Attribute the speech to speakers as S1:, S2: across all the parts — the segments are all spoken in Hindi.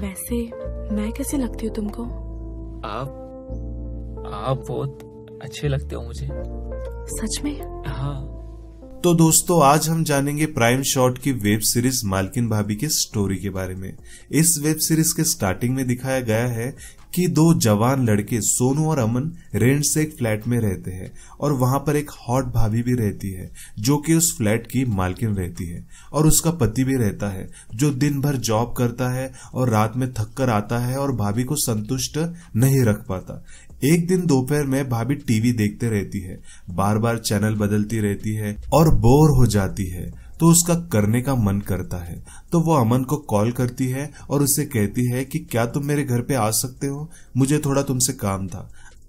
S1: वैसे मैं कैसे लगती हूँ तुमको आप आप बहुत अच्छे लगते हो मुझे सच में हाँ तो दोस्तों आज हम जानेंगे प्राइम शॉट की वेब सीरीज मालकिन भाभी के स्टोरी के बारे में इस वेब सीरीज के स्टार्टिंग में दिखाया गया है कि दो जवान लड़के सोनू और अमन रेंट से एक फ्लैट में रहते हैं और वहां पर एक हॉट भाभी भी रहती है जो कि उस फ्लैट की मालकिन रहती है और उसका पति भी रहता है जो दिन भर जॉब करता है और रात में थक कर आता है और भाभी को संतुष्ट नहीं रख पाता एक दिन दोपहर में भाभी टीवी देखते रहती है बार बार चैनल बदलती रहती है और बोर हो जाती है तो उसका करने का मन करता है तो वो अमन को कॉल करती है और उससे कहती है कि क्या तुम मेरे घर पे आ सकते हो मुझे थोड़ा तुमसे काम था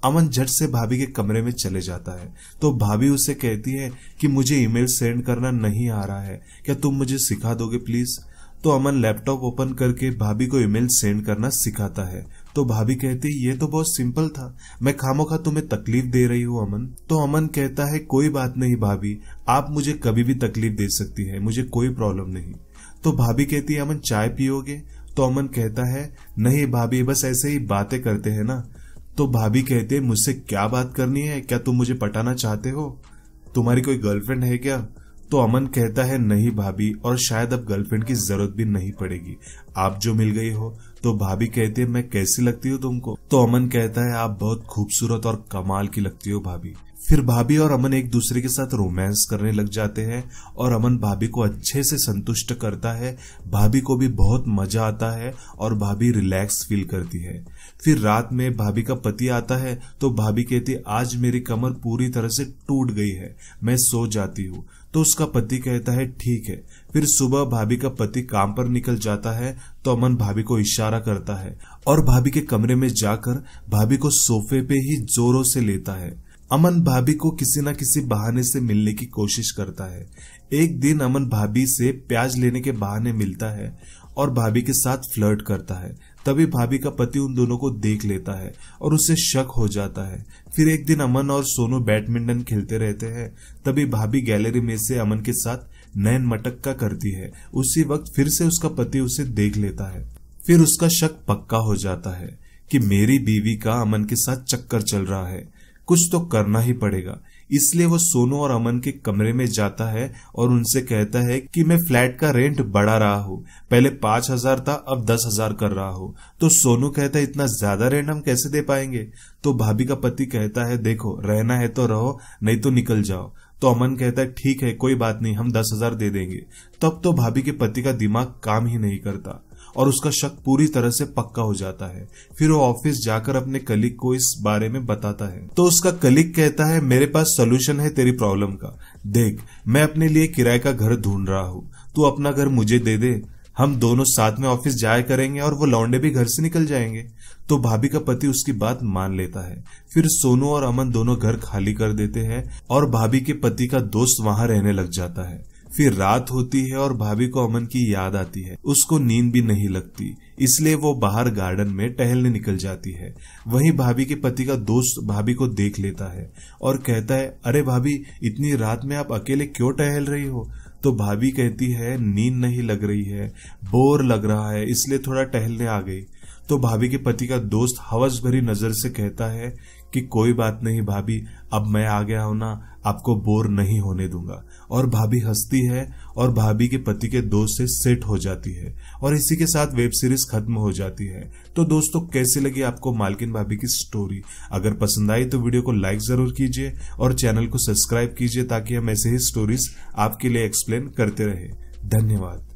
S1: अमन झट से भाभी के कमरे में चले जाता है तो भाभी उसे कहती है कि मुझे ईमेल सेंड करना नहीं आ रहा है क्या तुम मुझे सिखा दोगे प्लीज तो अमन लैपटॉप ओपन करके भाभी को ईमेल सेंड करना सिखाता है तो भाभी कहती ये तो बहुत सिंपल था मैं खामोखा तुम्हें तकलीफ दे रही हूँ अमन तो अमन कहता है कोई बात नहीं भाभी आप मुझे कभी भी तकलीफ दे सकती है मुझे कोई प्रॉब्लम नहीं तो भाभी कहती है अमन चाय पियोगे तो अमन कहता है नहीं भाभी बस ऐसे ही बातें करते हैं ना तो भाभी कहते है मुझसे क्या बात करनी है क्या तुम मुझे पटाना चाहते हो तुम्हारी कोई गर्लफ्रेंड है क्या तो अमन कहता है नहीं भाभी और शायद अब गर्लफ्रेंड की जरूरत भी नहीं पड़ेगी आप जो मिल गई हो तो भाभी कहती है मैं कैसी लगती हूँ तुमको तो अमन कहता है आप बहुत खूबसूरत और कमाल की लगती हो भाभी फिर भाभी और अमन एक दूसरे के साथ रोमांस करने लग जाते हैं और अमन भाभी को अच्छे से संतुष्ट करता है भाभी को भी बहुत मजा आता है और भाभी रिलैक्स फील करती है फिर रात में भाभी का पति आता है तो भाभी कहती आज मेरी कमर पूरी तरह से टूट गई है मैं सो जाती हूँ तो उसका पति कहता है ठीक है फिर सुबह भाभी का पति काम पर निकल जाता है तो अमन भाभी को इशारा करता है और भाभी के कमरे में जाकर भाभी को सोफे पे ही जोरों से लेता है अमन भाभी को किसी न किसी बहाने से मिलने की कोशिश करता है एक दिन अमन भाभी से प्याज लेने के बहाने मिलता है और भाभी के साथ फ्लर्ट करता है तभी भाभी का पति उन दोनों को देख लेता है और उसे शक हो जाता है फिर एक दिन अमन और सोनू बैडमिंटन खेलते रहते हैं तभी भाभी गैलरी में से अमन के साथ नयन मटक्का करती है उसी वक्त फिर से उसका पति उसे देख लेता है फिर उसका शक पक्का हो जाता है कि मेरी बीवी का अमन के साथ चक्कर चल रहा है कुछ तो करना ही पड़ेगा इसलिए वो सोनू और अमन के कमरे में जाता है और उनसे कहता है कि मैं फ्लैट का रेंट बढ़ा रहा हूँ पहले पांच हजार था अब दस हजार कर रहा हूँ तो सोनू कहता है इतना ज्यादा रेंट हम कैसे दे पाएंगे तो भाभी का पति कहता है देखो रहना है तो रहो नहीं तो निकल जाओ तो अमन कहता है ठीक है कोई बात नहीं हम दस हजार दे देंगे तब तो भाभी के पति का दिमाग काम ही नहीं करता और उसका शक पूरी तरह से पक्का हो जाता है फिर वो ऑफिस जाकर अपने कलिक को इस बारे में बताता है तो उसका कलिक कहता है मेरे पास सोल्यूशन है तेरी प्रॉब्लम का देख मैं अपने लिए किराए का घर ढूंढ रहा हूँ तू अपना घर मुझे दे दे हम दोनों साथ में ऑफिस जाया करेंगे और वो लौंडे भी घर से निकल जाएंगे तो भाभी का पति उसकी बात मान लेता है फिर सोनू और अमन दोनों घर खाली कर देते हैं और भाभी के पति का दोस्त वहां रहने लग जाता है फिर रात होती है और भाभी को अमन की याद आती है उसको नींद भी नहीं लगती इसलिए वो बाहर गार्डन में टहलने निकल जाती है वहीं भाभी के पति का दोस्त भाभी को देख लेता है और कहता है अरे भाभी इतनी रात में आप अकेले क्यों टहल रही हो तो भाभी कहती है नींद नहीं लग रही है बोर लग रहा है इसलिए थोड़ा टहलने आ गई तो भाभी के पति का दोस्त हवस भरी नजर से कहता है कि कोई बात नहीं भाभी अब मैं आ गया हूं ना आपको बोर नहीं होने दूंगा और भाभी हंसती है और भाभी के पति के दोस्त से सेट हो जाती है और इसी के साथ वेब सीरीज खत्म हो जाती है तो दोस्तों कैसे लगी आपको मालकिन भाभी की स्टोरी अगर पसंद आई तो वीडियो को लाइक जरूर कीजिए और चैनल को सब्सक्राइब कीजिए ताकि हम ऐसे ही स्टोरीज आपके लिए एक्सप्लेन करते रहे धन्यवाद